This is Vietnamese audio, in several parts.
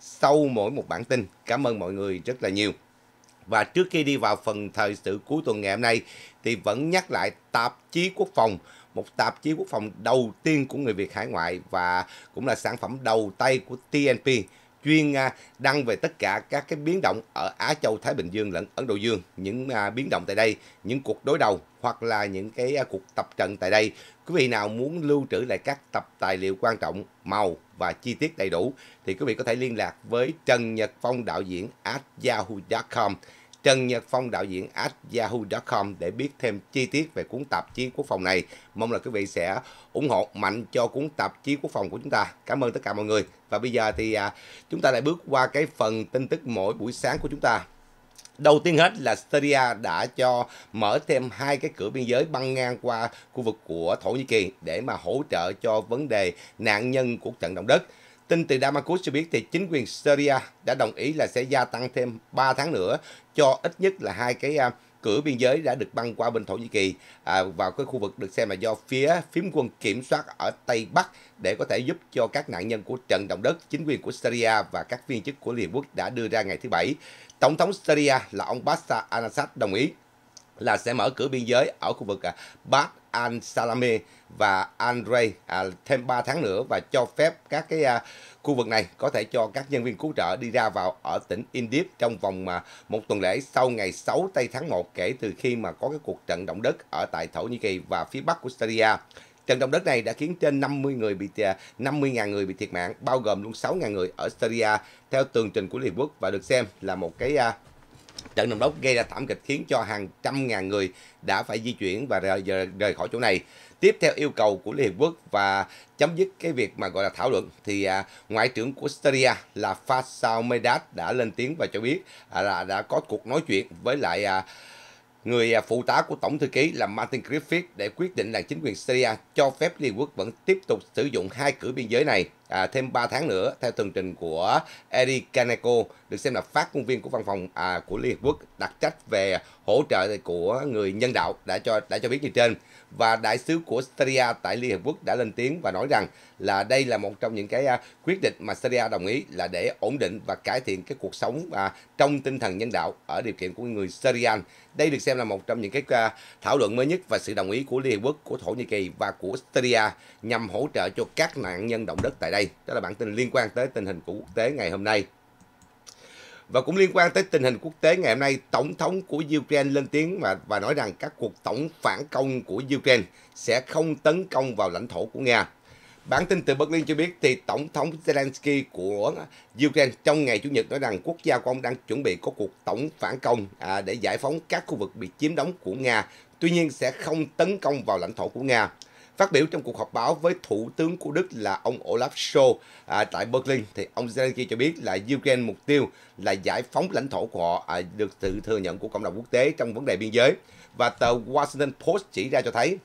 sau mỗi một bản tin. Cảm ơn mọi người rất là nhiều. Và trước khi đi vào phần thời sự cuối tuần ngày hôm nay thì vẫn nhắc lại tạp chí quốc phòng, một tạp chí quốc phòng đầu tiên của người Việt hải ngoại và cũng là sản phẩm đầu tay của TNP chuyên à, đăng về tất cả các cái biến động ở Á Châu Thái Bình Dương lẫn Ấn Độ Dương, những à, biến động tại đây, những cuộc đối đầu hoặc là những cái à, cuộc tập trận tại đây. Quý vị nào muốn lưu trữ lại các tập tài liệu quan trọng màu và chi tiết đầy đủ thì quý vị có thể liên lạc với Trần Nhật Phong đạo diễn at yahoo.com Trần Nhật Phong đạo diễn at yahoo.com để biết thêm chi tiết về cuốn tạp chí quốc phòng này. Mong là quý vị sẽ ủng hộ mạnh cho cuốn tạp chí quốc phòng của chúng ta. Cảm ơn tất cả mọi người. Và bây giờ thì à, chúng ta lại bước qua cái phần tin tức mỗi buổi sáng của chúng ta. Đầu tiên hết là Syria đã cho mở thêm hai cái cửa biên giới băng ngang qua khu vực của Thổ Nhĩ Kỳ để mà hỗ trợ cho vấn đề nạn nhân của trận động đất. Tin từ Damascus cho biết thì chính quyền Syria đã đồng ý là sẽ gia tăng thêm 3 tháng nữa cho ít nhất là hai cái à, cửa biên giới đã được băng qua bên Thổ Nhĩ Kỳ à, vào cái khu vực được xem là do phía phím quân kiểm soát ở Tây Bắc để có thể giúp cho các nạn nhân của trận động đất, chính quyền của Syria và các viên chức của Liên Quốc đã đưa ra ngày thứ Bảy. Tổng thống Syria là ông Bashar al-Assad đồng ý là sẽ mở cửa biên giới ở khu vực à, Bab al Salame và Andre à, thêm 3 tháng nữa và cho phép các cái à, khu vực này có thể cho các nhân viên cứu trợ đi ra vào ở tỉnh Idlib trong vòng mà một tuần lễ sau ngày 6 tây tháng 1 kể từ khi mà có cái cuộc trận động đất ở tại Thổ Nhĩ Kỳ và phía bắc của Syria. Trận động đất này đã khiến trên 50 người bị 50.000 à, người bị thiệt mạng, bao gồm luôn 6.000 người ở Syria theo tường trình của Liên Quốc và được xem là một cái à, Trận động đất gây ra thảm kịch khiến cho hàng trăm ngàn người đã phải di chuyển và rời, rời khỏi chỗ này. Tiếp theo yêu cầu của Liên Hiệp Quốc và chấm dứt cái việc mà gọi là thảo luận thì à, ngoại trưởng của Syria là Faisal Medad đã lên tiếng và cho biết à, là đã có cuộc nói chuyện với lại à, người à, phụ tá của Tổng thư ký là Martin Griffith để quyết định là chính quyền Syria cho phép Liên Quốc vẫn tiếp tục sử dụng hai cửa biên giới này à, thêm 3 tháng nữa theo tường trình của Eri Kaneko được xem là phát ngôn viên của văn phòng à, của Liên Hợp Quốc đặc trách về hỗ trợ của người nhân đạo đã cho đã cho biết như trên và đại sứ của Syria tại Liên Hợp Quốc đã lên tiếng và nói rằng là đây là một trong những cái à, quyết định mà Syria đồng ý là để ổn định và cải thiện cái cuộc sống à, trong tinh thần nhân đạo ở điều kiện của người Syrian. Đây được xem là một trong những cái à, thảo luận mới nhất và sự đồng ý của Liên Hợp Quốc, của Thổ Nhĩ Kỳ và của Syria nhằm hỗ trợ cho các nạn nhân động đất tại đây. Đó là bản tin liên quan tới tình hình của quốc tế ngày hôm nay. Và cũng liên quan tới tình hình quốc tế ngày hôm nay, Tổng thống của Ukraine lên tiếng và, và nói rằng các cuộc tổng phản công của Ukraine sẽ không tấn công vào lãnh thổ của Nga. Bản tin từ Berlin cho biết thì Tổng thống Zelensky của Ukraine trong ngày Chủ nhật nói rằng quốc gia của ông đang chuẩn bị có cuộc tổng phản công à, để giải phóng các khu vực bị chiếm đóng của Nga, tuy nhiên sẽ không tấn công vào lãnh thổ của Nga. Phát biểu trong cuộc họp báo với Thủ tướng của Đức là ông Olaf Scholz à, tại Berlin, thì ông Zelensky cho biết là Ukraine mục tiêu là giải phóng lãnh thổ của họ à, được sự thừa nhận của cộng đồng quốc tế trong vấn đề biên giới. Và tờ Washington Post chỉ ra cho thấy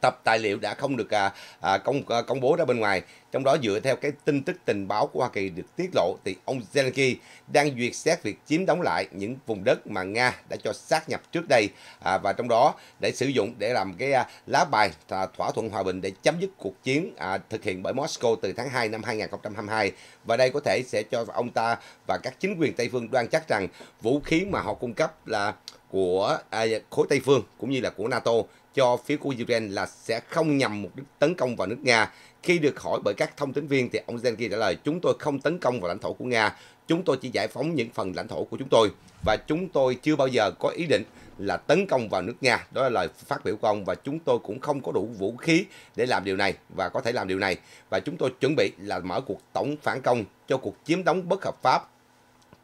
tập tài liệu đã không được à, à, công à, công bố ra bên ngoài trong đó dựa theo cái tin tức tình báo của Hoa Kỳ được tiết lộ thì ông Zelensky đang duyệt xét việc chiếm đóng lại những vùng đất mà Nga đã cho sát nhập trước đây à, và trong đó để sử dụng để làm cái à, lá bài à, thỏa thuận hòa bình để chấm dứt cuộc chiến à, thực hiện bởi Moscow từ tháng 2 năm 2022 và đây có thể sẽ cho ông ta và các chính quyền Tây phương đoan chắc rằng vũ khí mà họ cung cấp là của à, khối Tây phương cũng như là của NATO cho phía của Ukraine là sẽ không nhằm mục đích tấn công vào nước Nga. Khi được hỏi bởi các thông tin viên thì ông Zelensky trả lời chúng tôi không tấn công vào lãnh thổ của Nga, chúng tôi chỉ giải phóng những phần lãnh thổ của chúng tôi và chúng tôi chưa bao giờ có ý định là tấn công vào nước Nga. Đó là lời phát biểu của ông và chúng tôi cũng không có đủ vũ khí để làm điều này và có thể làm điều này. Và chúng tôi chuẩn bị là mở cuộc tổng phản công cho cuộc chiếm đóng bất hợp pháp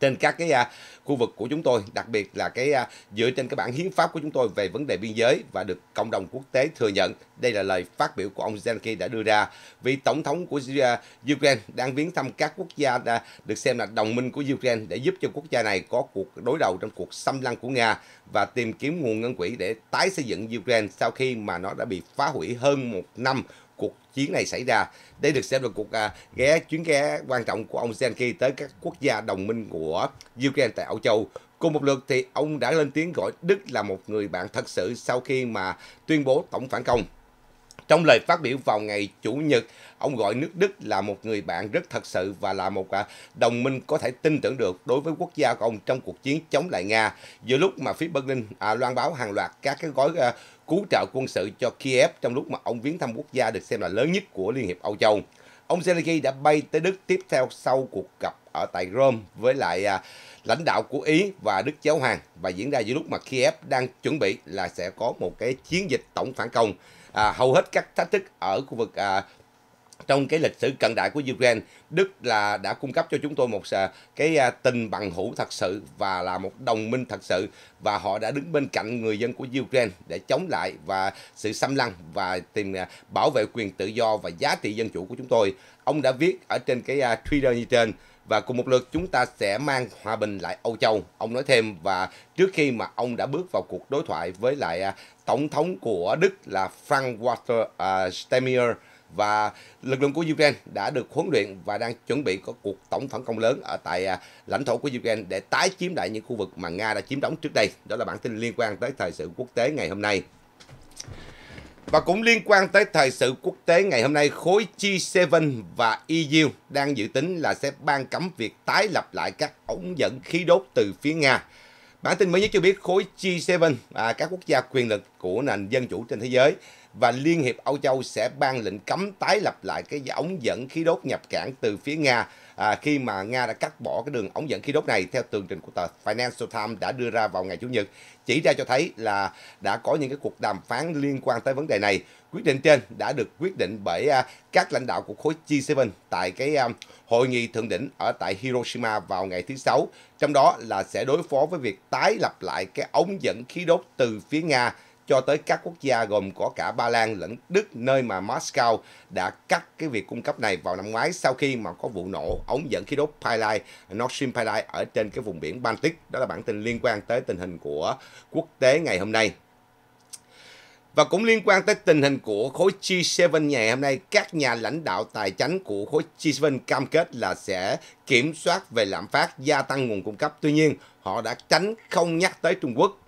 trên các cái à, khu vực của chúng tôi, đặc biệt là cái à, dựa trên cái bản hiến pháp của chúng tôi về vấn đề biên giới và được cộng đồng quốc tế thừa nhận. Đây là lời phát biểu của ông Zelensky đã đưa ra vì tổng thống của à, Ukraine đang viếng thăm các quốc gia à, được xem là đồng minh của Ukraine để giúp cho quốc gia này có cuộc đối đầu trong cuộc xâm lăng của Nga và tìm kiếm nguồn ngân quỹ để tái xây dựng Ukraine sau khi mà nó đã bị phá hủy hơn một năm cuộc chiến này xảy ra. Đây được xem là cuộc à, ghé chuyến ghé quan trọng của ông Zelensky tới các quốc gia đồng minh của Ukraine tại Âu Châu. Cùng một lượt thì ông đã lên tiếng gọi Đức là một người bạn thật sự sau khi mà tuyên bố tổng phản công. Trong lời phát biểu vào ngày Chủ nhật, ông gọi nước Đức là một người bạn rất thật sự và là một à, đồng minh có thể tin tưởng được đối với quốc gia của ông trong cuộc chiến chống lại Nga. Giữa lúc mà phía Berlin à, loan báo hàng loạt các cái gói à, cứu trợ quân sự cho Kiev trong lúc mà ông viếng thăm quốc gia được xem là lớn nhất của Liên hiệp Âu Châu. Ông Zelensky đã bay tới Đức tiếp theo sau cuộc gặp ở tại Rome với lại à, lãnh đạo của Ý và Đức Giáo Hoàng và diễn ra giữa lúc mà Kiev đang chuẩn bị là sẽ có một cái chiến dịch tổng phản công. À, hầu hết các thách thức ở khu vực à, trong cái lịch sử cận đại của Ukraine, Đức là đã cung cấp cho chúng tôi một à, cái à, tình bằng hữu thật sự và là một đồng minh thật sự và họ đã đứng bên cạnh người dân của Ukraine để chống lại và sự xâm lăng và tìm à, bảo vệ quyền tự do và giá trị dân chủ của chúng tôi. Ông đã viết ở trên cái Twitter như trên và cùng một lượt chúng ta sẽ mang hòa bình lại Âu Châu. Ông nói thêm và trước khi mà ông đã bước vào cuộc đối thoại với lại tổng thống của Đức là Frank Walter uh, Steinmeier và lực lượng của Ukraine đã được huấn luyện và đang chuẩn bị có cuộc tổng phản công lớn ở tại à, lãnh thổ của Ukraine để tái chiếm lại những khu vực mà Nga đã chiếm đóng trước đây. Đó là bản tin liên quan tới thời sự quốc tế ngày hôm nay. Và cũng liên quan tới thời sự quốc tế ngày hôm nay, khối G7 và EU đang dự tính là sẽ ban cấm việc tái lập lại các ống dẫn khí đốt từ phía Nga. Bản tin mới nhất cho biết khối G7, à, các quốc gia quyền lực của nền dân chủ trên thế giới, và Liên hiệp Âu Châu sẽ ban lệnh cấm tái lập lại cái ống dẫn khí đốt nhập cảng từ phía Nga à, khi mà Nga đã cắt bỏ cái đường ống dẫn khí đốt này theo tường trình của tờ Financial Times đã đưa ra vào ngày Chủ nhật chỉ ra cho thấy là đã có những cái cuộc đàm phán liên quan tới vấn đề này. Quyết định trên đã được quyết định bởi à, các lãnh đạo của khối G7 tại cái à, hội nghị thượng đỉnh ở tại Hiroshima vào ngày thứ Sáu, trong đó là sẽ đối phó với việc tái lập lại cái ống dẫn khí đốt từ phía Nga cho tới các quốc gia gồm có cả Ba Lan lẫn Đức nơi mà Moscow đã cắt cái việc cung cấp này vào năm ngoái sau khi mà có vụ nổ ống dẫn khí đốt pipeline Nord Stream pipeline ở trên cái vùng biển Baltic. Đó là bản tin liên quan tới tình hình của quốc tế ngày hôm nay. Và cũng liên quan tới tình hình của khối G7 ngày hôm nay, các nhà lãnh đạo tài chính của khối G7 cam kết là sẽ kiểm soát về lạm phát, gia tăng nguồn cung cấp. Tuy nhiên, họ đã tránh không nhắc tới Trung Quốc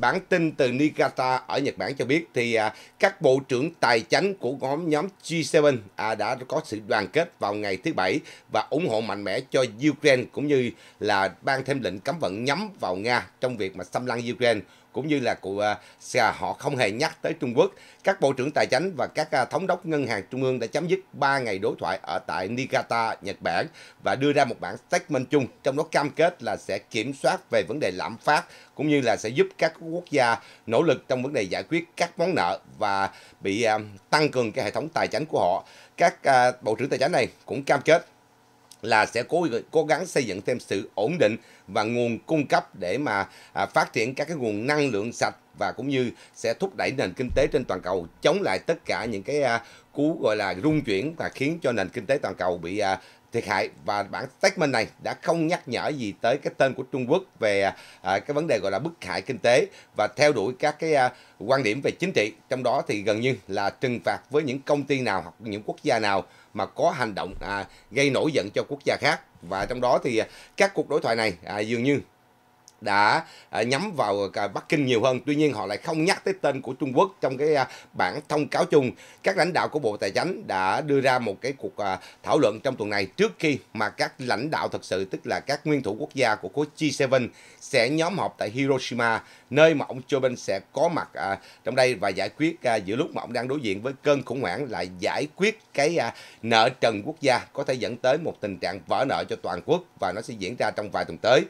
Bản tin từ Niigata ở Nhật Bản cho biết thì à, các bộ trưởng tài chính của nhóm nhóm G7 à, đã có sự đoàn kết vào ngày thứ Bảy và ủng hộ mạnh mẽ cho Ukraine cũng như là ban thêm lệnh cấm vận nhắm vào Nga trong việc mà xâm lăng Ukraine cũng như là của à, họ không hề nhắc tới Trung Quốc. Các bộ trưởng tài chính và các à, thống đốc ngân hàng trung ương đã chấm dứt 3 ngày đối thoại ở tại Niigata, Nhật Bản và đưa ra một bản statement chung trong đó cam kết là sẽ kiểm soát về vấn đề lạm phát cũng như là sẽ giúp các quốc gia nỗ lực trong vấn đề giải quyết các món nợ và bị à, tăng cường cái hệ thống tài chính của họ. Các bộ trưởng tài chính này cũng cam kết là sẽ cố cố gắng xây dựng thêm sự ổn định và nguồn cung cấp để mà à, phát triển các cái nguồn năng lượng sạch và cũng như sẽ thúc đẩy nền kinh tế trên toàn cầu chống lại tất cả những cái à, cú gọi là rung chuyển và khiến cho nền kinh tế toàn cầu bị à, thiệt hại và bản statement này đã không nhắc nhở gì tới cái tên của Trung Quốc về à, à, cái vấn đề gọi là bức hại kinh tế và theo đuổi các cái à, quan điểm về chính trị trong đó thì gần như là trừng phạt với những công ty nào hoặc những quốc gia nào mà có hành động à, gây nổi giận cho quốc gia khác và trong đó thì à, các cuộc đối thoại này à, dường như đã à, nhắm vào Bắc Kinh nhiều hơn. Tuy nhiên họ lại không nhắc tới tên của Trung Quốc trong cái à, bản thông cáo chung. Các lãnh đạo của Bộ Tài chánh đã đưa ra một cái cuộc à, thảo luận trong tuần này trước khi mà các lãnh đạo thực sự tức là các nguyên thủ quốc gia của khối G7 sẽ nhóm họp tại Hiroshima nơi mà ông Joe Biden sẽ có mặt trong đây và giải quyết giữa lúc mà ông đang đối diện với cơn khủng hoảng là giải quyết cái nợ trần quốc gia có thể dẫn tới một tình trạng vỡ nợ cho toàn quốc và nó sẽ diễn ra trong vài tuần tới.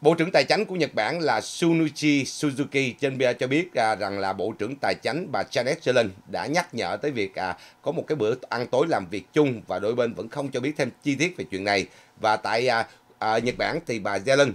Bộ trưởng Tài chánh của Nhật Bản là Sunuchi Suzuki trên bia cho biết à, rằng là Bộ trưởng Tài chánh bà Janet Yellen đã nhắc nhở tới việc à, có một cái bữa ăn tối làm việc chung và đôi bên vẫn không cho biết thêm chi tiết về chuyện này. Và tại à, à, Nhật Bản thì bà Yellen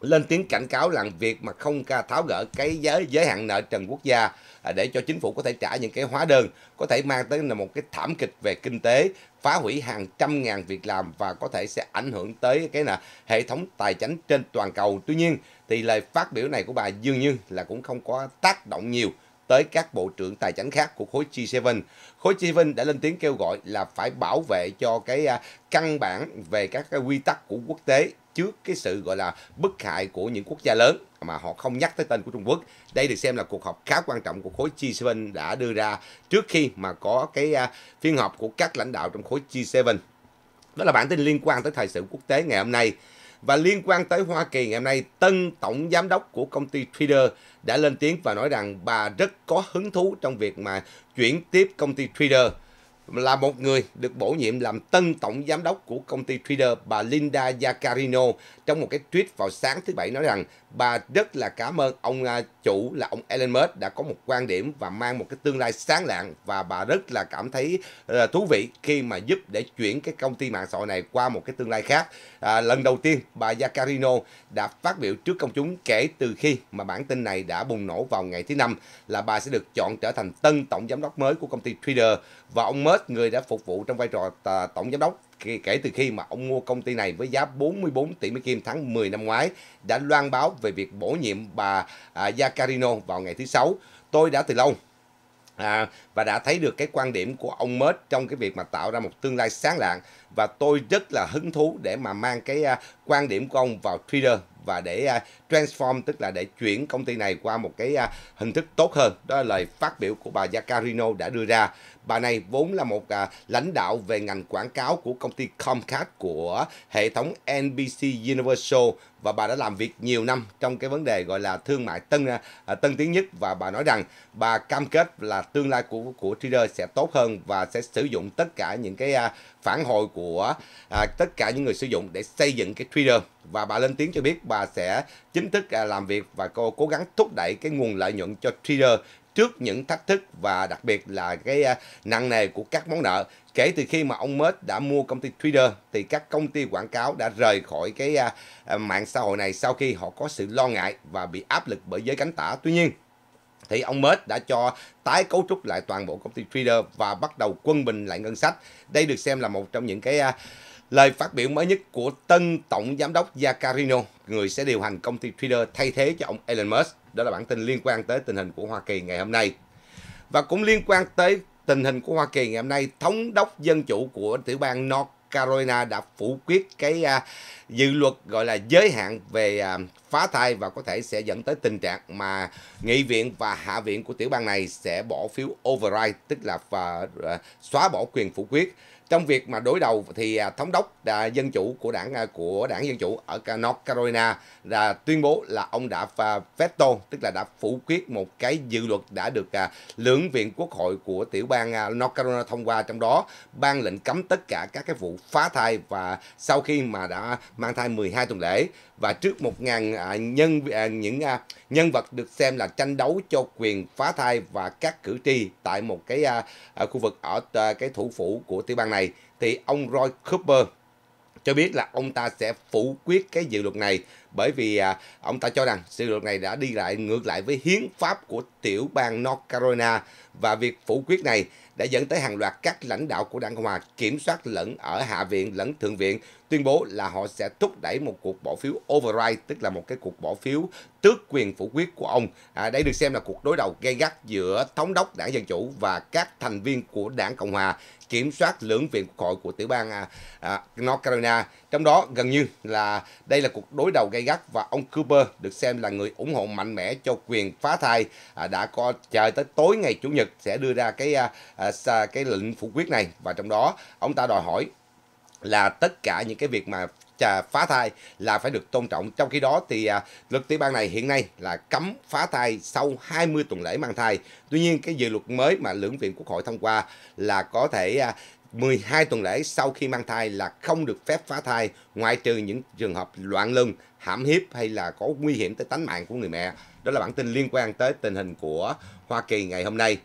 lên tiếng cảnh cáo rằng việc mà không tháo gỡ cái giới, giới hạn nợ trần quốc gia À, để cho chính phủ có thể trả những cái hóa đơn có thể mang tới là một cái thảm kịch về kinh tế phá hủy hàng trăm ngàn việc làm và có thể sẽ ảnh hưởng tới cái là hệ thống tài chính trên toàn cầu. Tuy nhiên thì lời phát biểu này của bà dường như là cũng không có tác động nhiều tới các bộ trưởng tài chính khác của khối G7. Khối G7 đã lên tiếng kêu gọi là phải bảo vệ cho cái à, căn bản về các cái quy tắc của quốc tế trước cái sự gọi là bất hại của những quốc gia lớn mà họ không nhắc tới tên của Trung Quốc. Đây được xem là cuộc họp khá quan trọng của khối G7 đã đưa ra trước khi mà có cái à, phiên họp của các lãnh đạo trong khối G7. Đó là bản tin liên quan tới thời sự quốc tế ngày hôm nay. Và liên quan tới Hoa Kỳ ngày hôm nay, tân tổng giám đốc của công ty Twitter đã lên tiếng và nói rằng bà rất có hứng thú trong việc mà chuyển tiếp công ty Twitter là một người được bổ nhiệm làm tân tổng giám đốc của công ty Twitter bà Linda Yaccarino trong một cái tweet vào sáng thứ Bảy nói rằng bà rất là cảm ơn ông à, chủ là ông Elon Musk đã có một quan điểm và mang một cái tương lai sáng lạng và bà rất là cảm thấy ờ, thú vị khi mà giúp để chuyển cái công ty mạng xã hội này qua một cái tương lai khác. À, lần đầu tiên bà Yaccarino đã phát biểu trước công chúng kể từ khi mà bản tin này đã bùng nổ vào ngày thứ năm là bà sẽ được chọn trở thành tân tổng giám đốc mới của công ty Twitter và ông Musk Buffett, người đã phục vụ trong vai trò à, tổng giám đốc kể từ khi mà ông mua công ty này với giá 44 tỷ Mỹ Kim tháng 10 năm ngoái, đã loan báo về việc bổ nhiệm bà à, vào ngày thứ Sáu. Tôi đã từ lâu à, và đã thấy được cái quan điểm của ông Mết trong cái việc mà tạo ra một tương lai sáng lạng và tôi rất là hứng thú để mà mang cái à, quan điểm của ông vào trader và để à, transform tức là để chuyển công ty này qua một cái hình thức tốt hơn đó là lời phát biểu của bà Jacarino đã đưa ra Bà này vốn là một à, lãnh đạo về ngành quảng cáo của công ty Comcast của hệ thống NBC Universal và bà đã làm việc nhiều năm trong cái vấn đề gọi là thương mại tân à, à tân tiến nhất và bà nói rằng bà cam kết là tương lai của của trader sẽ tốt hơn và sẽ sử dụng tất cả những cái à, phản hồi của à, tất cả những người sử dụng để xây dựng cái trader và bà lên tiếng cho biết bà sẽ chính thức à, làm việc và cô cố gắng thúc đẩy cái nguồn lợi nhuận cho trader trước những thách thức và đặc biệt là cái à, nặng nề của các món nợ. Kể từ khi mà ông Musk đã mua công ty Twitter thì các công ty quảng cáo đã rời khỏi cái à, à, mạng xã hội này sau khi họ có sự lo ngại và bị áp lực bởi giới cánh tả. Tuy nhiên, thì ông Musk đã cho tái cấu trúc lại toàn bộ công ty Twitter và bắt đầu quân bình lại ngân sách. Đây được xem là một trong những cái lời phát biểu mới nhất của tân tổng giám đốc Jacarino, người sẽ điều hành công ty Twitter thay thế cho ông Elon Musk. Đó là bản tin liên quan tới tình hình của Hoa Kỳ ngày hôm nay. Và cũng liên quan tới tình hình của Hoa Kỳ ngày hôm nay, thống đốc dân chủ của tiểu bang North Carolina đã phủ quyết cái à, dự luật gọi là giới hạn về à, phá thai và có thể sẽ dẫn tới tình trạng mà nghị viện và hạ viện của tiểu bang này sẽ bỏ phiếu override tức là và, à, xóa bỏ quyền phủ quyết trong việc mà đối đầu thì à, thống đốc à, dân chủ của đảng à, của đảng dân chủ ở North Carolina là tuyên bố là ông đã veto tức là đã phủ quyết một cái dự luật đã được lưỡng viện quốc hội của tiểu bang North Carolina thông qua trong đó ban lệnh cấm tất cả các cái vụ phá thai và sau khi mà đã mang thai 12 tuần lễ và trước 1.000 nhân những nhân vật được xem là tranh đấu cho quyền phá thai và các cử tri tại một cái khu vực ở cái thủ phủ của tiểu bang này này thì ông Roy Cooper cho biết là ông ta sẽ phủ quyết cái dự luật này bởi vì à, ông ta cho rằng dự luật này đã đi lại ngược lại với hiến pháp của tiểu bang North Carolina và việc phủ quyết này đã dẫn tới hàng loạt các lãnh đạo của Đảng Cộng hòa kiểm soát lẫn ở Hạ viện lẫn Thượng viện tuyên bố là họ sẽ thúc đẩy một cuộc bỏ phiếu override tức là một cái cuộc bỏ phiếu tước quyền phủ quyết của ông. À, đây được xem là cuộc đối đầu gay gắt giữa thống đốc Đảng Dân chủ và các thành viên của Đảng Cộng hòa kiểm soát lưỡng viện quốc hội của tiểu bang à, à, North Carolina. Trong đó gần như là đây là cuộc đối đầu gay gắt và ông Cooper được xem là người ủng hộ mạnh mẽ cho quyền phá thai à, đã có chờ tới tối ngày chủ nhật sẽ đưa ra cái cái lệnh phủ quyết này và trong đó ông ta đòi hỏi là tất cả những cái việc mà à, phá thai là phải được tôn trọng. Trong khi đó thì à, luật tiểu bang này hiện nay là cấm phá thai sau 20 tuần lễ mang thai. Tuy nhiên cái dự luật mới mà lưỡng viện quốc hội thông qua là có thể à, 12 tuần lễ sau khi mang thai là không được phép phá thai ngoại trừ những trường hợp loạn luân, hãm hiếp hay là có nguy hiểm tới tính mạng của người mẹ. Đó là bản tin liên quan tới tình hình của Hoa Kỳ ngày hôm nay.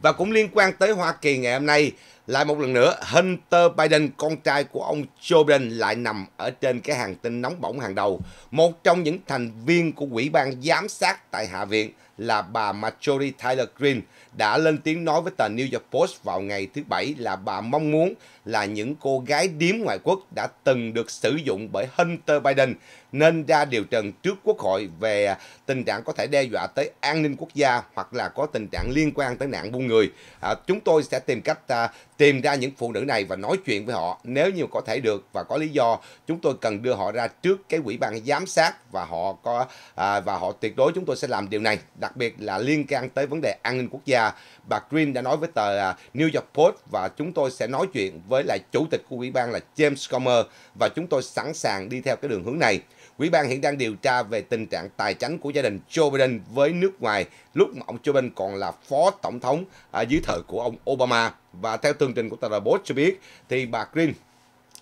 Và cũng liên quan tới Hoa Kỳ ngày hôm nay lại một lần nữa, Hunter Biden, con trai của ông Joe Biden lại nằm ở trên cái hàng tin nóng bỏng hàng đầu. Một trong những thành viên của quỹ ban Giám sát tại Hạ viện là bà Marjorie Taylor Greene đã lên tiếng nói với tờ New York Post vào ngày thứ Bảy là bà mong muốn là những cô gái điếm ngoại quốc đã từng được sử dụng bởi Hunter Biden nên ra điều trần trước Quốc hội về tình trạng có thể đe dọa tới an ninh quốc gia hoặc là có tình trạng liên quan tới nạn buôn người. À, chúng tôi sẽ tìm cách à, tìm ra những phụ nữ này và nói chuyện với họ nếu như có thể được và có lý do chúng tôi cần đưa họ ra trước cái quỹ ban giám sát và họ có à, và họ tuyệt đối chúng tôi sẽ làm điều này. Đặc đặc biệt là liên can tới vấn đề an ninh quốc gia. Bà Green đã nói với tờ à, New York Post và chúng tôi sẽ nói chuyện với lại chủ tịch của ủy ban là James Comer và chúng tôi sẵn sàng đi theo cái đường hướng này. Ủy ban hiện đang điều tra về tình trạng tài chính của gia đình Joe Biden với nước ngoài lúc mà ông Joe Biden còn là phó tổng thống ở à, dưới thời của ông Obama. Và theo tường trình của tờ The Post cho biết thì bà Green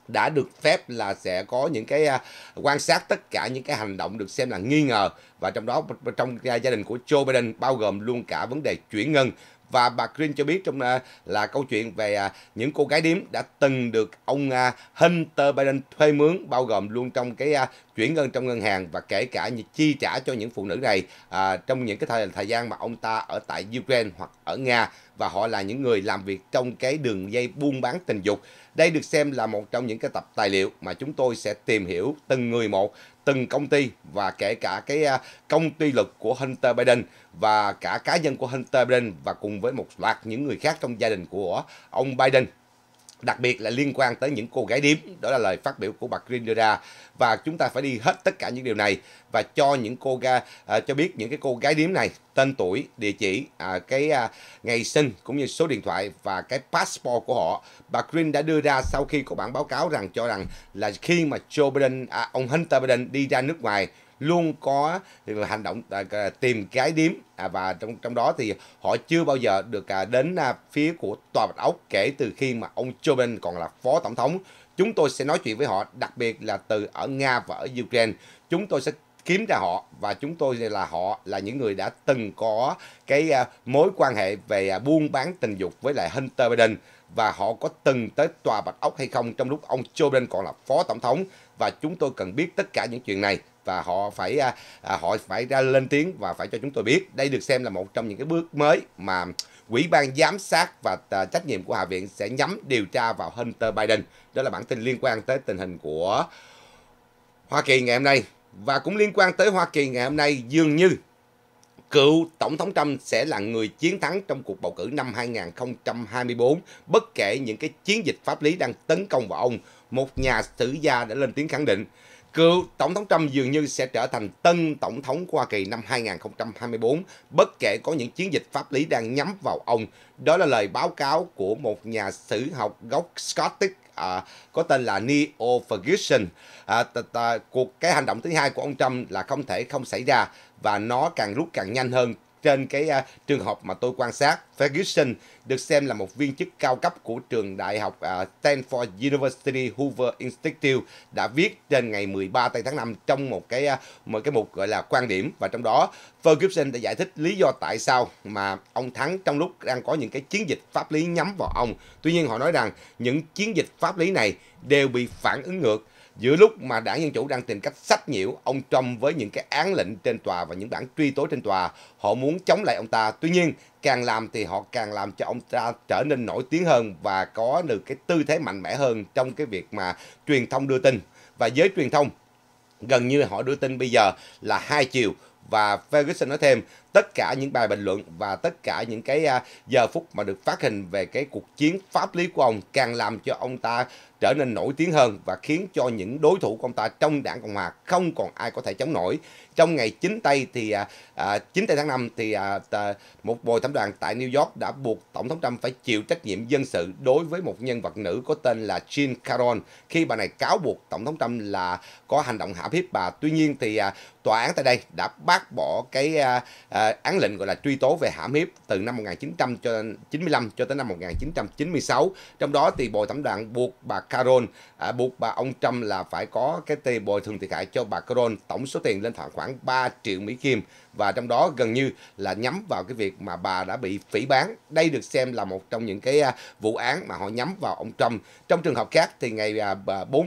đã được phép là sẽ có những cái à, quan sát tất cả những cái hành động được xem là nghi ngờ và trong đó trong gia đình của Joe Biden bao gồm luôn cả vấn đề chuyển ngân và bà Green cho biết trong à, là câu chuyện về à, những cô gái điếm đã từng được ông Hunter Biden thuê mướn bao gồm luôn trong cái chuyển ngân trong ngân hàng và kể cả những chi trả cho những phụ nữ này trong những cái thời, thời gian mà ông ta ở tại Ukraine hoặc ở Nga và họ là những người làm việc trong cái đường dây buôn bán tình dục đây được xem là một trong những cái tập tài liệu mà chúng tôi sẽ tìm hiểu từng người một, từng công ty và kể cả cái à, công ty luật của Hunter Biden và cả cá nhân của Hunter Biden và cùng với một loạt những người khác trong gia đình của ông Biden đặc biệt là liên quan tới những cô gái điếm đó là lời phát biểu của bà Green đưa ra và chúng ta phải đi hết tất cả những điều này và cho những cô ga à, cho biết những cái cô gái điếm này tên tuổi địa chỉ à, cái à, ngày sinh cũng như số điện thoại và cái passport của họ bà Green đã đưa ra sau khi có bản báo cáo rằng cho rằng là khi mà Joe Biden à, ông Hunter Biden đi ra nước ngoài luôn có hành động à, à, tìm cái điếm à, và trong trong đó thì họ chưa bao giờ được đến phía của tòa bạch ốc kể từ khi mà ông Joe Biden còn là phó tổng thống chúng tôi sẽ nói chuyện với họ đặc biệt là từ ở Nga và ở Ukraine chúng tôi sẽ kiếm ra họ và chúng tôi là họ là những người đã từng có cái mối quan hệ về buôn bán tình dục với lại Hunter Biden và họ có từng tới tòa bạch ốc hay không trong lúc ông Joe Biden còn là phó tổng thống và chúng tôi cần biết tất cả những chuyện này và họ phải à, à, họ phải ra lên tiếng và phải cho chúng tôi biết đây được xem là một trong những cái bước mới mà Quỹ ban giám sát và à, trách nhiệm của Hạ viện sẽ nhắm điều tra vào Hunter Biden. Đó là bản tin liên quan tới tình hình của Hoa Kỳ ngày hôm nay. Và cũng liên quan tới Hoa Kỳ ngày hôm nay dường như cựu Tổng thống Trump sẽ là người chiến thắng trong cuộc bầu cử năm 2024, bất kể những cái chiến dịch pháp lý đang tấn công vào ông, một nhà sử gia đã lên tiếng khẳng định. Cựu Tổng thống Trump dường như sẽ trở thành tân Tổng thống Hoa Kỳ năm 2024, bất kể có những chiến dịch pháp lý đang nhắm vào ông. Đó là lời báo cáo của một nhà sử học gốc Scottish à, có tên là Neo Ferguson. À, cuộc cái hành động thứ hai của ông Trump là không thể không xảy ra và nó càng lúc càng nhanh hơn trên cái uh, trường hợp mà tôi quan sát, Ferguson được xem là một viên chức cao cấp của trường đại học uh, Stanford University Hoover Institute đã viết trên ngày 13 tây tháng 5 trong một cái uh, một cái mục gọi là quan điểm và trong đó Ferguson đã giải thích lý do tại sao mà ông thắng trong lúc đang có những cái chiến dịch pháp lý nhắm vào ông. Tuy nhiên họ nói rằng những chiến dịch pháp lý này đều bị phản ứng ngược Giữa lúc mà đảng Dân Chủ đang tìm cách sách nhiễu ông Trump với những cái án lệnh trên tòa và những bản truy tố trên tòa, họ muốn chống lại ông ta. Tuy nhiên, càng làm thì họ càng làm cho ông ta trở nên nổi tiếng hơn và có được cái tư thế mạnh mẽ hơn trong cái việc mà truyền thông đưa tin. Và giới truyền thông, gần như họ đưa tin bây giờ là hai chiều. Và Ferguson nói thêm, tất cả những bài bình luận và tất cả những cái à, giờ phút mà được phát hình về cái cuộc chiến pháp lý của ông càng làm cho ông ta trở nên nổi tiếng hơn và khiến cho những đối thủ của ông ta trong đảng Cộng Hòa không còn ai có thể chống nổi. Trong ngày 9 tây thì à, 9 à, tây tháng 5 thì à, tà, một bồi thẩm đoàn tại New York đã buộc tổng thống Trump phải chịu trách nhiệm dân sự đối với một nhân vật nữ có tên là Jean Caron khi bà này cáo buộc tổng thống Trump là có hành động hãm hiếp bà. Tuy nhiên thì à, tòa án tại đây đã bác bỏ cái à, à, án lệnh gọi là truy tố về hãm hiếp từ năm 1995 cho tới năm 1996. Trong đó thì bồi thẩm đoàn buộc bà Caron Caron à, buộc bà ông Trump là phải có cái tiền bồi thường thiệt hại cho bà Caron tổng số tiền lên thẳng khoảng 3 triệu Mỹ Kim và trong đó gần như là nhắm vào cái việc mà bà đã bị phỉ bán. Đây được xem là một trong những cái à, vụ án mà họ nhắm vào ông Trump. Trong trường hợp khác thì ngày 4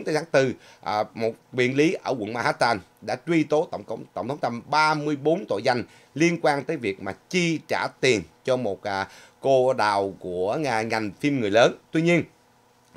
à, tháng 4, à, một viện lý ở quận Manhattan đã truy tố tổng cộng tổng thống Trump 34 tội danh liên quan tới việc mà chi trả tiền cho một cô đào của ngành phim người lớn. Tuy nhiên,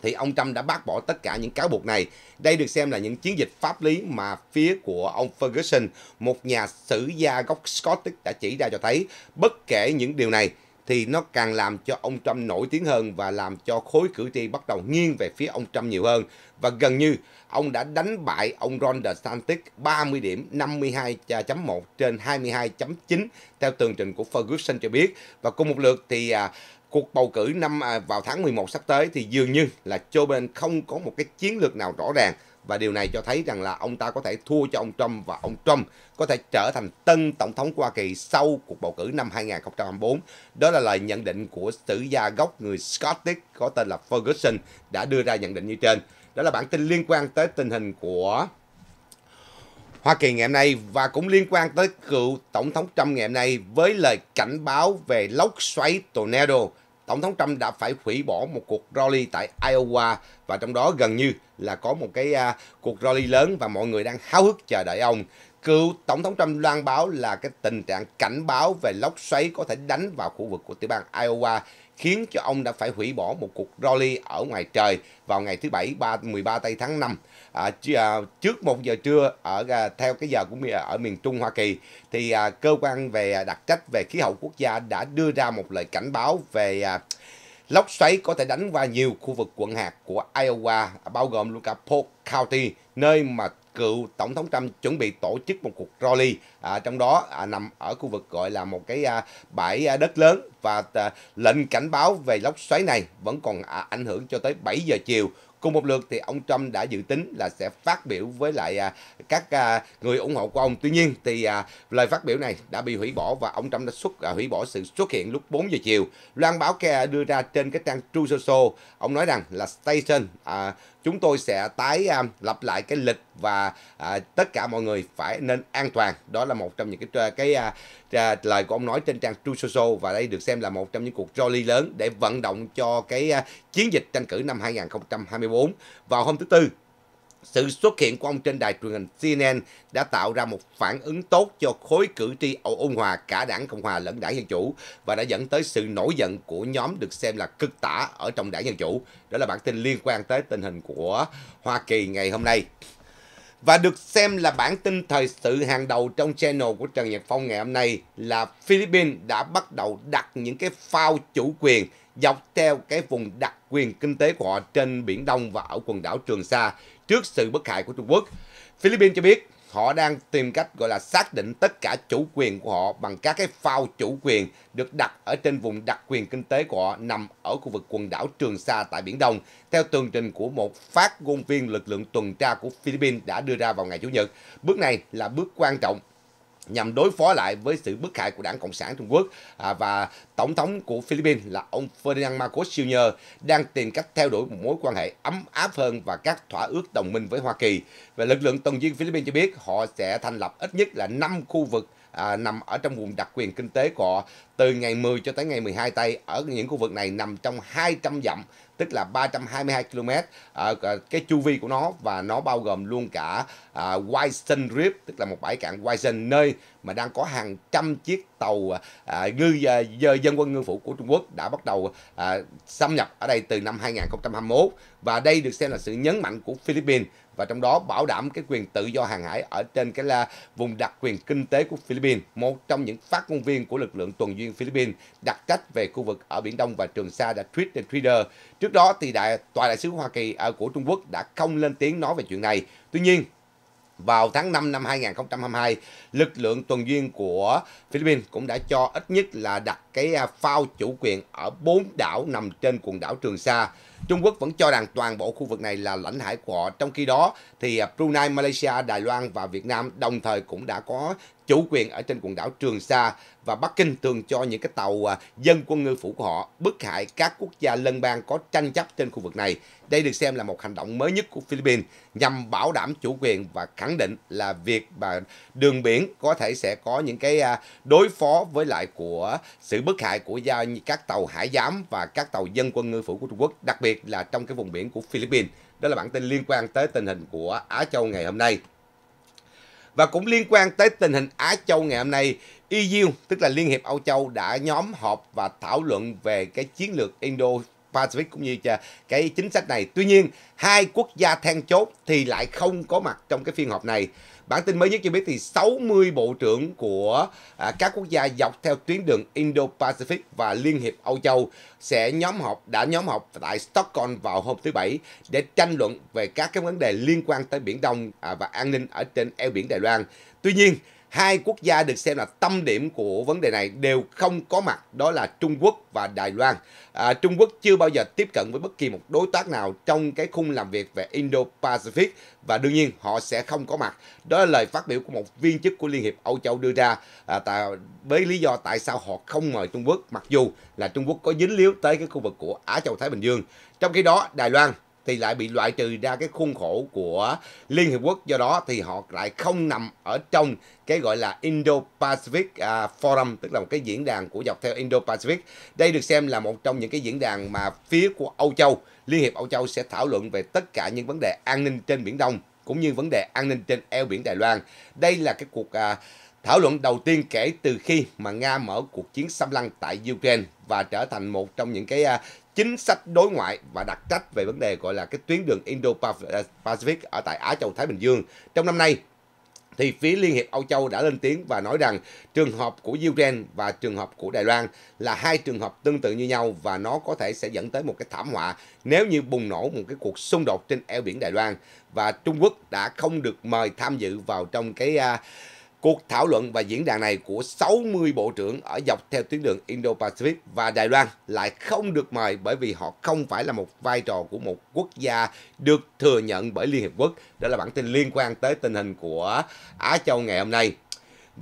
thì ông Trump đã bác bỏ tất cả những cáo buộc này. Đây được xem là những chiến dịch pháp lý mà phía của ông Ferguson, một nhà sử gia gốc Scottish đã chỉ ra cho thấy bất kể những điều này thì nó càng làm cho ông Trump nổi tiếng hơn và làm cho khối cử tri bắt đầu nghiêng về phía ông Trump nhiều hơn. Và gần như ông đã đánh bại ông Ron DeSantis 30 điểm 52.1 trên 22.9 theo tường trình của Ferguson cho biết. Và cùng một lượt thì à, cuộc bầu cử năm à, vào tháng 11 sắp tới thì dường như là Joe Biden không có một cái chiến lược nào rõ ràng và điều này cho thấy rằng là ông ta có thể thua cho ông Trump và ông Trump có thể trở thành tân tổng thống của Hoa Kỳ sau cuộc bầu cử năm 2024. Đó là lời nhận định của sử gia gốc người Scottish có tên là Ferguson đã đưa ra nhận định như trên. Đó là bản tin liên quan tới tình hình của Hoa Kỳ ngày hôm nay và cũng liên quan tới cựu Tổng thống Trump ngày hôm nay với lời cảnh báo về lốc xoáy tornado Tổng thống Trump đã phải hủy bỏ một cuộc rally tại Iowa và trong đó gần như là có một cái uh, cuộc rally lớn và mọi người đang háo hức chờ đợi ông. Cựu Tổng thống Trump loan báo là cái tình trạng cảnh báo về lốc xoáy có thể đánh vào khu vực của tiểu bang Iowa khiến cho ông đã phải hủy bỏ một cuộc rally ở ngoài trời vào ngày thứ Bảy 3, 13 tây tháng 5. À, à, trước 1 giờ trưa ở à, theo cái giờ của mi, ở miền Trung Hoa Kỳ thì à, cơ quan về à, đặc trách về khí hậu quốc gia đã đưa ra một lời cảnh báo về à, lốc xoáy có thể đánh qua nhiều khu vực quận hạt của Iowa bao gồm Lucapoc County nơi mà cựu tổng thống Trump chuẩn bị tổ chức một cuộc rally à, trong đó à, nằm ở khu vực gọi là một cái à, bãi à, đất lớn và à, lệnh cảnh báo về lốc xoáy này vẫn còn à, ảnh hưởng cho tới 7 giờ chiều Cùng một lượt thì ông Trump đã dự tính là sẽ phát biểu với lại à, các à, người ủng hộ của ông. Tuy nhiên thì à, lời phát biểu này đã bị hủy bỏ và ông Trump đã xuất hủy bỏ sự xuất hiện lúc 4 giờ chiều. Loan báo kia đưa ra trên cái trang True Social, ông nói rằng là station à, chúng tôi sẽ tái um, lập lại cái lịch và uh, tất cả mọi người phải nên an toàn đó là một trong những cái à, cái uh, uh, lời của ông nói trên trang True Social và đây được xem là một trong những cuộc rally lớn để vận động cho cái uh, chiến dịch tranh cử năm 2024 vào hôm thứ tư sự xuất hiện của ông trên đài truyền hình CNN đã tạo ra một phản ứng tốt cho khối cử tri ẩu ôn hòa cả đảng Cộng hòa lẫn đảng Dân Chủ và đã dẫn tới sự nổi giận của nhóm được xem là cực tả ở trong đảng Dân Chủ. Đó là bản tin liên quan tới tình hình của Hoa Kỳ ngày hôm nay. Và được xem là bản tin thời sự hàng đầu trong channel của Trần Nhật Phong ngày hôm nay là Philippines đã bắt đầu đặt những cái phao chủ quyền dọc theo cái vùng đặc quyền kinh tế của họ trên Biển Đông và ở quần đảo Trường Sa trước sự bất hại của Trung Quốc. Philippines cho biết họ đang tìm cách gọi là xác định tất cả chủ quyền của họ bằng các cái phao chủ quyền được đặt ở trên vùng đặc quyền kinh tế của họ nằm ở khu vực quần đảo Trường Sa tại Biển Đông, theo tường trình của một phát ngôn viên lực lượng tuần tra của Philippines đã đưa ra vào ngày Chủ nhật. Bước này là bước quan trọng nhằm đối phó lại với sự bức hại của đảng Cộng sản Trung Quốc à, và Tổng thống của Philippines là ông Ferdinand Marcos Jr. đang tìm cách theo đuổi một mối quan hệ ấm áp hơn và các thỏa ước đồng minh với Hoa Kỳ. Và lực lượng tuần duyên Philippines cho biết họ sẽ thành lập ít nhất là 5 khu vực à, nằm ở trong vùng đặc quyền kinh tế của từ ngày 10 cho tới ngày 12 tây ở những khu vực này nằm trong 200 dặm tức là 322 km à, à, cái chu vi của nó và nó bao gồm luôn cả à, Western Reef tức là một bãi cạn Western nơi mà đang có hàng trăm chiếc tàu à, ngư à, dân quân ngư phủ của Trung Quốc đã bắt đầu à, xâm nhập ở đây từ năm 2021 và đây được xem là sự nhấn mạnh của Philippines và trong đó bảo đảm cái quyền tự do hàng hải ở trên cái là vùng đặc quyền kinh tế của Philippines, một trong những phát ngôn viên của lực lượng tuần duyên Philippines đặc trách về khu vực ở Biển Đông và Trường Sa đã tweet trên Twitter. Trước đó thì đại tòa đại sứ Hoa Kỳ ở của Trung Quốc đã không lên tiếng nói về chuyện này. Tuy nhiên, vào tháng 5 năm 2022, lực lượng tuần duyên của Philippines cũng đã cho ít nhất là đặt cái à, phao chủ quyền ở bốn đảo nằm trên quần đảo Trường Sa. Trung Quốc vẫn cho rằng toàn bộ khu vực này là lãnh hải của họ. Trong khi đó thì à, Brunei, Malaysia, Đài Loan và Việt Nam đồng thời cũng đã có chủ quyền ở trên quần đảo Trường Sa và Bắc Kinh thường cho những cái tàu à, dân quân ngư phủ của họ bức hại các quốc gia lân bang có tranh chấp trên khu vực này. Đây được xem là một hành động mới nhất của Philippines nhằm bảo đảm chủ quyền và khẳng định là việc mà đường biển có thể sẽ có những cái à, đối phó với lại của sự bức hại của các tàu hải giám và các tàu dân quân ngư phủ của Trung Quốc, đặc biệt biệt là trong cái vùng biển của Philippines. Đó là bản tin liên quan tới tình hình của Á Châu ngày hôm nay. Và cũng liên quan tới tình hình Á Châu ngày hôm nay, EU, tức là Liên hiệp Âu Châu đã nhóm họp và thảo luận về cái chiến lược Indo Pacific cũng như cái chính sách này. Tuy nhiên, hai quốc gia then chốt thì lại không có mặt trong cái phiên họp này. Bản tin mới nhất cho biết thì 60 bộ trưởng của à, các quốc gia dọc theo tuyến đường Indo-Pacific và Liên hiệp Âu Châu sẽ nhóm họp đã nhóm họp tại Stockholm vào hôm thứ bảy để tranh luận về các cái vấn đề liên quan tới Biển Đông à, và an ninh ở trên eo biển Đài Loan. Tuy nhiên, hai quốc gia được xem là tâm điểm của vấn đề này đều không có mặt đó là Trung Quốc và Đài Loan. À, Trung Quốc chưa bao giờ tiếp cận với bất kỳ một đối tác nào trong cái khung làm việc về Indo-Pacific và đương nhiên họ sẽ không có mặt. Đó là lời phát biểu của một viên chức của Liên hiệp Âu Châu đưa ra à, tà, với lý do tại sao họ không mời Trung Quốc mặc dù là Trung Quốc có dính líu tới cái khu vực của Á Châu Thái Bình Dương. Trong khi đó Đài Loan thì lại bị loại trừ ra cái khuôn khổ của Liên Hiệp Quốc. Do đó thì họ lại không nằm ở trong cái gọi là Indo-Pacific à, Forum, tức là một cái diễn đàn của dọc theo Indo-Pacific. Đây được xem là một trong những cái diễn đàn mà phía của Âu Châu, Liên Hiệp Âu Châu sẽ thảo luận về tất cả những vấn đề an ninh trên Biển Đông cũng như vấn đề an ninh trên eo biển Đài Loan. Đây là cái cuộc à, thảo luận đầu tiên kể từ khi mà Nga mở cuộc chiến xâm lăng tại Ukraine và trở thành một trong những cái à, chính sách đối ngoại và đặc trách về vấn đề gọi là cái tuyến đường Indo-Pacific ở tại Á Châu Thái Bình Dương. Trong năm nay, thì phía Liên hiệp Âu Châu đã lên tiếng và nói rằng trường hợp của Ukraine và trường hợp của Đài Loan là hai trường hợp tương tự như nhau và nó có thể sẽ dẫn tới một cái thảm họa nếu như bùng nổ một cái cuộc xung đột trên eo biển Đài Loan và Trung Quốc đã không được mời tham dự vào trong cái uh, Cuộc thảo luận và diễn đàn này của 60 bộ trưởng ở dọc theo tuyến đường Indo-Pacific và Đài Loan lại không được mời bởi vì họ không phải là một vai trò của một quốc gia được thừa nhận bởi Liên Hiệp Quốc. Đó là bản tin liên quan tới tình hình của Á Châu ngày hôm nay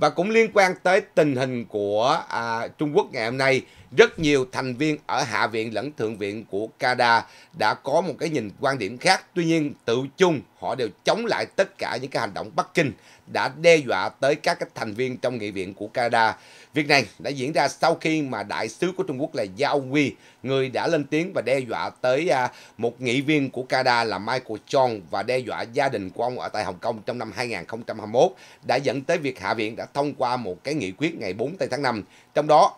và cũng liên quan tới tình hình của à, Trung Quốc ngày hôm nay rất nhiều thành viên ở Hạ viện lẫn Thượng viện của Canada đã có một cái nhìn quan điểm khác tuy nhiên tự chung họ đều chống lại tất cả những cái hành động Bắc Kinh đã đe dọa tới các cái thành viên trong nghị viện của Canada Việc này đã diễn ra sau khi mà đại sứ của Trung Quốc là Giao Wei người đã lên tiếng và đe dọa tới à, một nghị viên của Canada là Michael Chong và đe dọa gia đình của ông ở tại Hồng Kông trong năm 2021 đã dẫn tới việc Hạ viện đã thông qua một cái nghị quyết ngày 4 tháng 5. Trong đó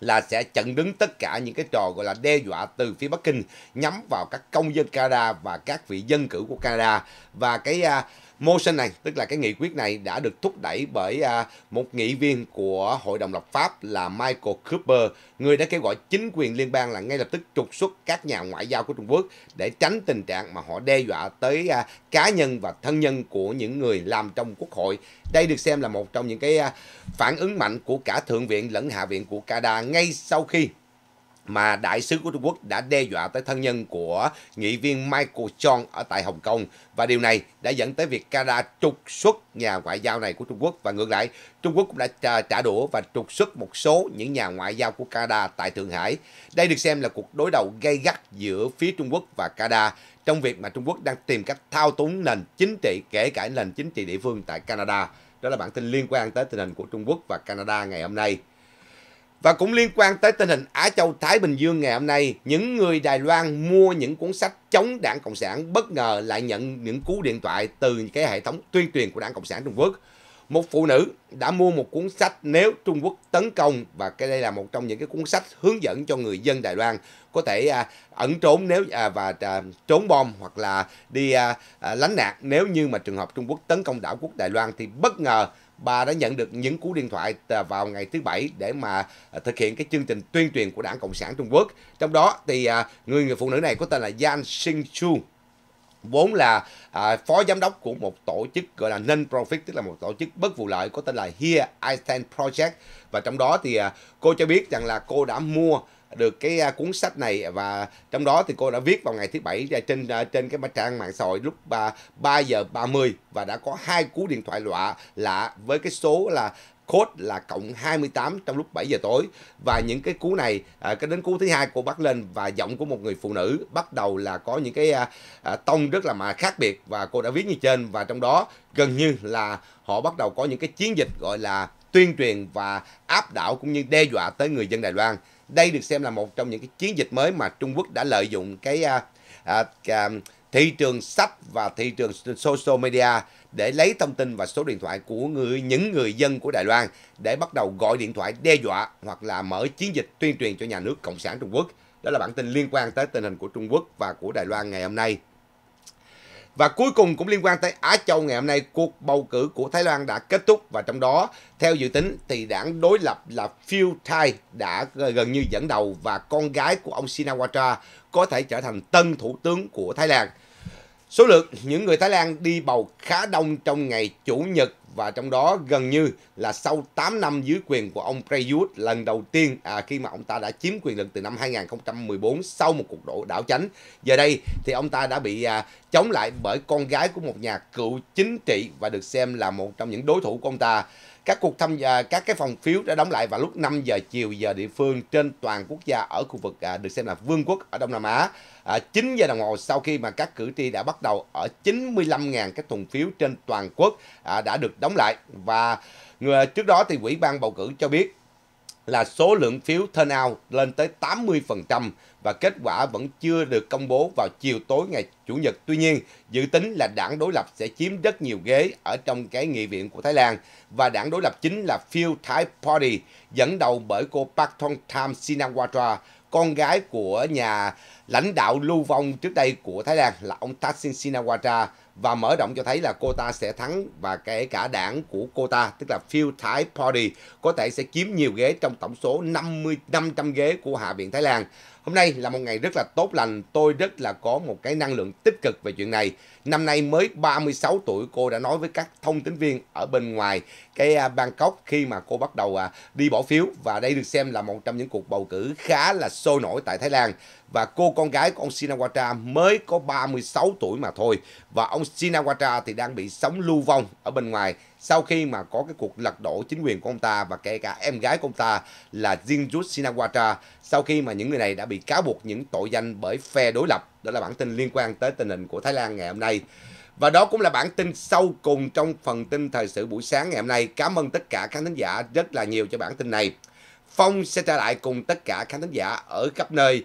là sẽ chặn đứng tất cả những cái trò gọi là đe dọa từ phía Bắc Kinh nhắm vào các công dân Canada và các vị dân cử của Canada và cái uh, motion này tức là cái nghị quyết này đã được thúc đẩy bởi à, một nghị viên của Hội đồng lập pháp là Michael Cooper, người đã kêu gọi chính quyền liên bang là ngay lập tức trục xuất các nhà ngoại giao của Trung Quốc để tránh tình trạng mà họ đe dọa tới à, cá nhân và thân nhân của những người làm trong quốc hội. Đây được xem là một trong những cái à, phản ứng mạnh của cả thượng viện lẫn hạ viện của Canada ngay sau khi mà đại sứ của Trung Quốc đã đe dọa tới thân nhân của nghị viên Michael Chong ở tại Hồng Kông và điều này đã dẫn tới việc Canada trục xuất nhà ngoại giao này của Trung Quốc và ngược lại Trung Quốc cũng đã trả, đũa và trục xuất một số những nhà ngoại giao của Canada tại Thượng Hải. Đây được xem là cuộc đối đầu gay gắt giữa phía Trung Quốc và Canada trong việc mà Trung Quốc đang tìm cách thao túng nền chính trị kể cả nền chính trị địa phương tại Canada. Đó là bản tin liên quan tới tình hình của Trung Quốc và Canada ngày hôm nay. Và cũng liên quan tới tình hình Á Châu Thái Bình Dương ngày hôm nay, những người Đài Loan mua những cuốn sách chống đảng Cộng sản bất ngờ lại nhận những cú điện thoại từ cái hệ thống tuyên truyền của đảng Cộng sản Trung Quốc. Một phụ nữ đã mua một cuốn sách nếu Trung Quốc tấn công và cái đây là một trong những cái cuốn sách hướng dẫn cho người dân Đài Loan có thể à, ẩn trốn nếu à, và à, trốn bom hoặc là đi à, à, lánh nạn nếu như mà trường hợp Trung Quốc tấn công đảo quốc Đài Loan thì bất ngờ bà đã nhận được những cú điện thoại vào ngày thứ bảy để mà à, thực hiện cái chương trình tuyên truyền của Đảng Cộng sản Trung Quốc. Trong đó thì à, người người phụ nữ này có tên là Yan Xing Chu vốn là à, phó giám đốc của một tổ chức gọi là non-profit tức là một tổ chức bất vụ lợi có tên là Here I Stand Project và trong đó thì à, cô cho biết rằng là cô đã mua được cái à, cuốn sách này và trong đó thì cô đã viết vào ngày thứ bảy à, trên à, trên cái trang mạng xã hội lúc 3 giờ 30 và đã có hai cú điện thoại lạ lạ với cái số là code là cộng 28 trong lúc 7 giờ tối và những cái cú này cái đến cú thứ hai cô bắt lên và giọng của một người phụ nữ bắt đầu là có những cái tông rất là mà khác biệt và cô đã viết như trên và trong đó gần như là họ bắt đầu có những cái chiến dịch gọi là tuyên truyền và áp đảo cũng như đe dọa tới người dân Đài Loan đây được xem là một trong những cái chiến dịch mới mà Trung Quốc đã lợi dụng cái à, à, à, thị trường sách và thị trường social media để lấy thông tin và số điện thoại của người, những người dân của Đài Loan để bắt đầu gọi điện thoại đe dọa hoặc là mở chiến dịch tuyên truyền cho nhà nước Cộng sản Trung Quốc. Đó là bản tin liên quan tới tình hình của Trung Quốc và của Đài Loan ngày hôm nay. Và cuối cùng cũng liên quan tới Á Châu ngày hôm nay, cuộc bầu cử của Thái Lan đã kết thúc và trong đó, theo dự tính thì đảng đối lập là Pheu Thai đã gần như dẫn đầu và con gái của ông Shinawatra có thể trở thành tân thủ tướng của Thái Lan. Số lượng những người Thái Lan đi bầu khá đông trong ngày Chủ nhật và trong đó gần như là sau 8 năm dưới quyền của ông Prayut lần đầu tiên à, khi mà ông ta đã chiếm quyền lực từ năm 2014 sau một cuộc đổ đảo chánh. Giờ đây thì ông ta đã bị à, chống lại bởi con gái của một nhà cựu chính trị và được xem là một trong những đối thủ của ông ta. Các cuộc thăm dò, à, các cái phòng phiếu đã đóng lại vào lúc 5 giờ chiều giờ địa phương trên toàn quốc gia ở khu vực à, được xem là vương quốc ở Đông Nam Á. À, 9 giờ đồng hồ sau khi mà các cử tri đã bắt đầu ở 95.000 cái thùng phiếu trên toàn quốc à, đã được đóng lại và người, trước đó thì Ủy ban bầu cử cho biết là số lượng phiếu turn out lên tới 80% và kết quả vẫn chưa được công bố vào chiều tối ngày Chủ nhật. Tuy nhiên, dự tính là đảng đối lập sẽ chiếm rất nhiều ghế ở trong cái nghị viện của Thái Lan và đảng đối lập chính là Pheu Thai Party dẫn đầu bởi cô Park Thong Tham Shinawatra, con gái của nhà lãnh đạo lưu vong trước đây của Thái Lan là ông Thaksin Shinawatra và mở rộng cho thấy là cô ta sẽ thắng và kể cả đảng của cô ta tức là Phil Thái Party có thể sẽ chiếm nhiều ghế trong tổng số 50 500 ghế của Hạ viện Thái Lan. Hôm nay là một ngày rất là tốt lành, tôi rất là có một cái năng lượng tích cực về chuyện này. Năm nay mới 36 tuổi, cô đã nói với các thông tin viên ở bên ngoài cái à, Bangkok khi mà cô bắt đầu à, đi bỏ phiếu và đây được xem là một trong những cuộc bầu cử khá là sôi nổi tại Thái Lan và cô con gái của ông Shinawatra mới có 36 tuổi mà thôi. Và ông Shinawatra thì đang bị sống lưu vong ở bên ngoài sau khi mà có cái cuộc lật đổ chính quyền của ông ta và kể cả em gái của ông ta là Jinjut Shinawatra sau khi mà những người này đã bị cáo buộc những tội danh bởi phe đối lập. Đó là bản tin liên quan tới tình hình của Thái Lan ngày hôm nay. Và đó cũng là bản tin sâu cùng trong phần tin thời sự buổi sáng ngày hôm nay. Cảm ơn tất cả khán thính giả rất là nhiều cho bản tin này. Phong sẽ trở lại cùng tất cả khán thính giả ở khắp nơi